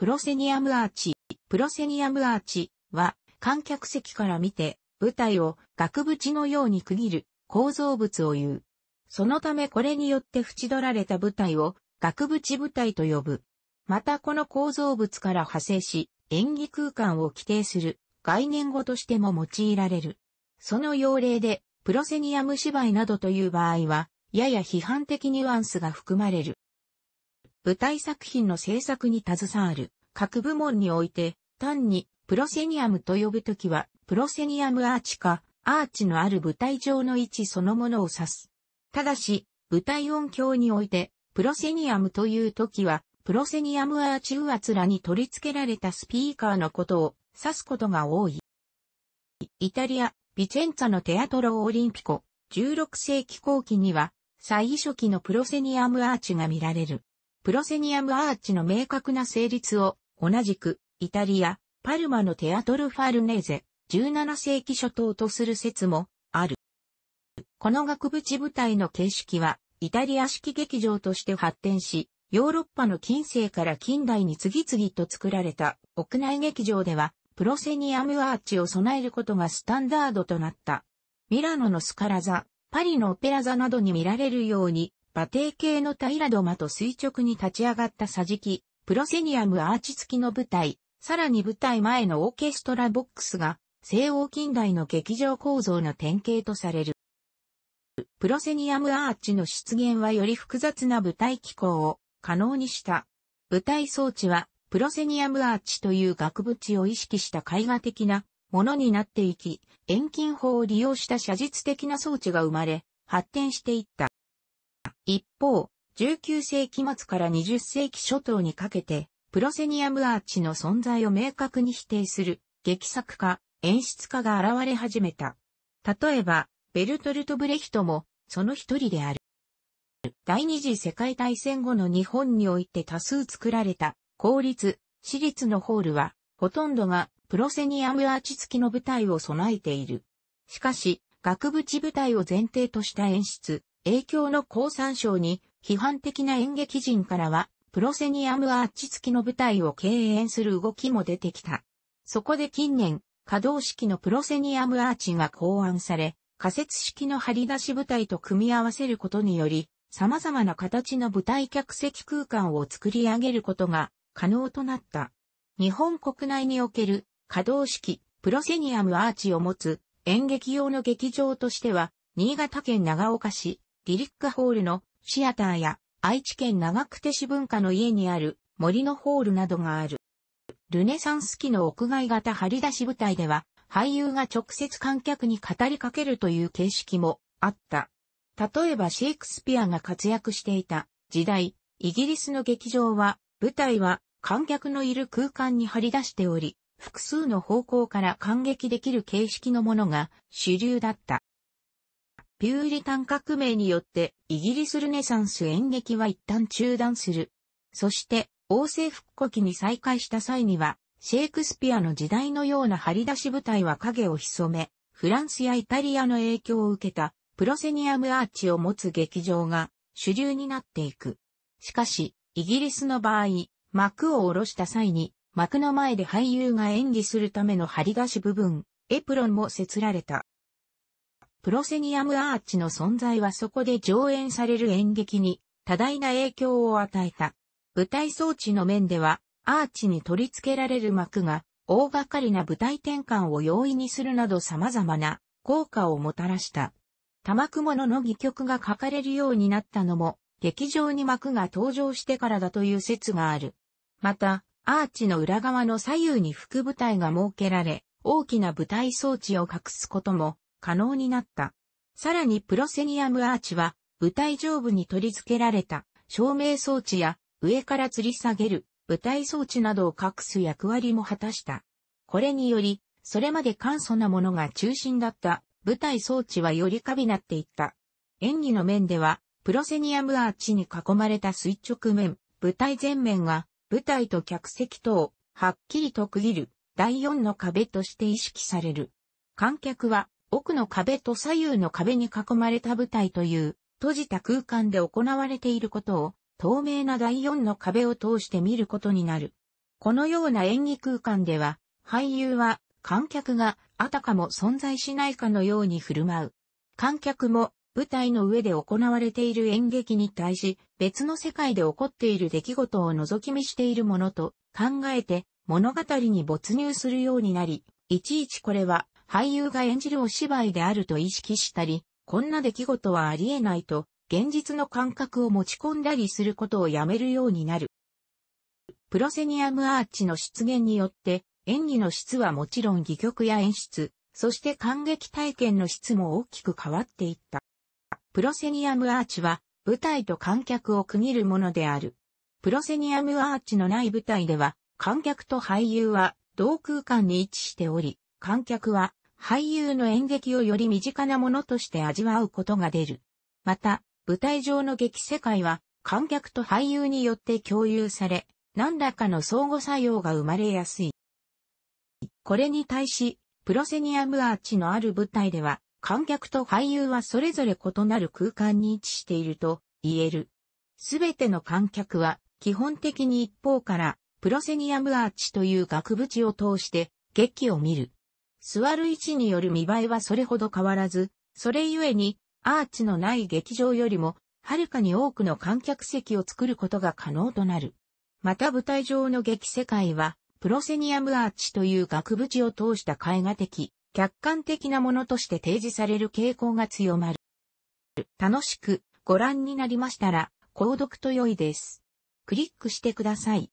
プロセニアムアーチ。プロセニアムアーチは観客席から見て舞台を額縁のように区切る構造物を言う。そのためこれによって縁取られた舞台を額縁舞台と呼ぶ。またこの構造物から派生し演技空間を規定する概念語としても用いられる。その要例でプロセニアム芝居などという場合はやや批判的ニュアンスが含まれる。舞台作品の制作に携わる各部門において、単にプロセニアムと呼ぶときは、プロセニアムアーチか、アーチのある舞台上の位置そのものを指す。ただし、舞台音響において、プロセニアムというときは、プロセニアムアーチ上アらに取り付けられたスピーカーのことを指すことが多い。イタリア、ビチェンツァのテアトロオリンピコ、16世紀後期には、最初期のプロセニアムアーチが見られる。プロセニアムアーチの明確な成立を、同じく、イタリア、パルマのテアトルファルネーゼ、17世紀初頭とする説も、ある。この額縁舞台の形式は、イタリア式劇場として発展し、ヨーロッパの近世から近代に次々と作られた屋内劇場では、プロセニアムアーチを備えることがスタンダードとなった。ミラノのスカラ座、パリのオペラ座などに見られるように、馬蹄形の平戸間と垂直に立ち上がった桟敷、プロセニアムアーチ付きの舞台、さらに舞台前のオーケストラボックスが、西欧近代の劇場構造の典型とされる。プロセニアムアーチの出現はより複雑な舞台機構を可能にした。舞台装置は、プロセニアムアーチという額縁を意識した絵画的なものになっていき、遠近法を利用した写実的な装置が生まれ、発展していった。一方、19世紀末から20世紀初頭にかけて、プロセニアムアーチの存在を明確に否定する、劇作家、演出家が現れ始めた。例えば、ベルトルト・ブレヒトも、その一人である。第二次世界大戦後の日本において多数作られた、公立、私立のホールは、ほとんどがプロセニアムアーチ付きの舞台を備えている。しかし、額縁舞台を前提とした演出、影響の降参賞に、批判的な演劇人からは、プロセニアムアーチ付きの舞台を敬遠する動きも出てきた。そこで近年、可動式のプロセニアムアーチが考案され、仮設式の張り出し舞台と組み合わせることにより、様々な形の舞台客席空間を作り上げることが可能となった。日本国内における可動式プロセニアムアーチを持つ演劇用の劇場としては、新潟県長岡市、リリックホールのシアターや愛知県長久手市文化の家にある森のホールなどがある。ルネサンス期の屋外型張り出し舞台では俳優が直接観客に語りかけるという形式もあった。例えばシェイクスピアが活躍していた時代、イギリスの劇場は舞台は観客のいる空間に張り出しており、複数の方向から観劇できる形式のものが主流だった。ピューリタン革命によってイギリスルネサンス演劇は一旦中断する。そして、王政復古期に再開した際には、シェイクスピアの時代のような張り出し舞台は影を潜め、フランスやイタリアの影響を受けたプロセニアムアーチを持つ劇場が主流になっていく。しかし、イギリスの場合、幕を下ろした際に、幕の前で俳優が演技するための張り出し部分、エプロンも設られた。プロセニアムアーチの存在はそこで上演される演劇に多大な影響を与えた。舞台装置の面では、アーチに取り付けられる幕が大掛かりな舞台転換を容易にするなど様々な効果をもたらした。玉雲のの儀曲が書かれるようになったのも、劇場に幕が登場してからだという説がある。また、アーチの裏側の左右に副舞台が設けられ、大きな舞台装置を隠すことも可能になった。さらにプロセニアムアーチは、舞台上部に取り付けられた照明装置や上から吊り下げる舞台装置などを隠す役割も果たした。これにより、それまで簡素なものが中心だった舞台装置はよりカビなっていった。演技の面では、プロセニアムアーチに囲まれた垂直面、舞台全面が舞台と客席とをはっきりと区切る第4の壁として意識される。観客は奥の壁と左右の壁に囲まれた舞台という閉じた空間で行われていることを透明な第四の壁を通して見ることになる。このような演技空間では俳優は観客があたかも存在しないかのように振る舞う。観客も舞台の上で行われている演劇に対し別の世界で起こっている出来事を覗き見しているものと考えて物語に没入するようになり、いちいちこれは俳優が演じるお芝居であると意識したり、こんな出来事はありえないと、現実の感覚を持ち込んだりすることをやめるようになる。プロセニアムアーチの出現によって、演技の質はもちろん戯曲や演出、そして感激体験の質も大きく変わっていった。プロセニアムアーチは、舞台と観客を区切るものである。プロセニアムアーチのない舞台では、観客と俳優は同空間に位置しており、観客は俳優の演劇をより身近なものとして味わうことが出る。また、舞台上の劇世界は観客と俳優によって共有され、何らかの相互作用が生まれやすい。これに対し、プロセニアムアーチのある舞台では、観客と俳優はそれぞれ異なる空間に位置していると言える。すべての観客は基本的に一方からプロセニアムアーチという額縁を通して劇を見る。座る位置による見栄えはそれほど変わらず、それゆえに、アーチのない劇場よりも、はるかに多くの観客席を作ることが可能となる。また舞台上の劇世界は、プロセニアムアーチという額縁を通した絵画的、客観的なものとして提示される傾向が強まる。楽しくご覧になりましたら、購読と良いです。クリックしてください。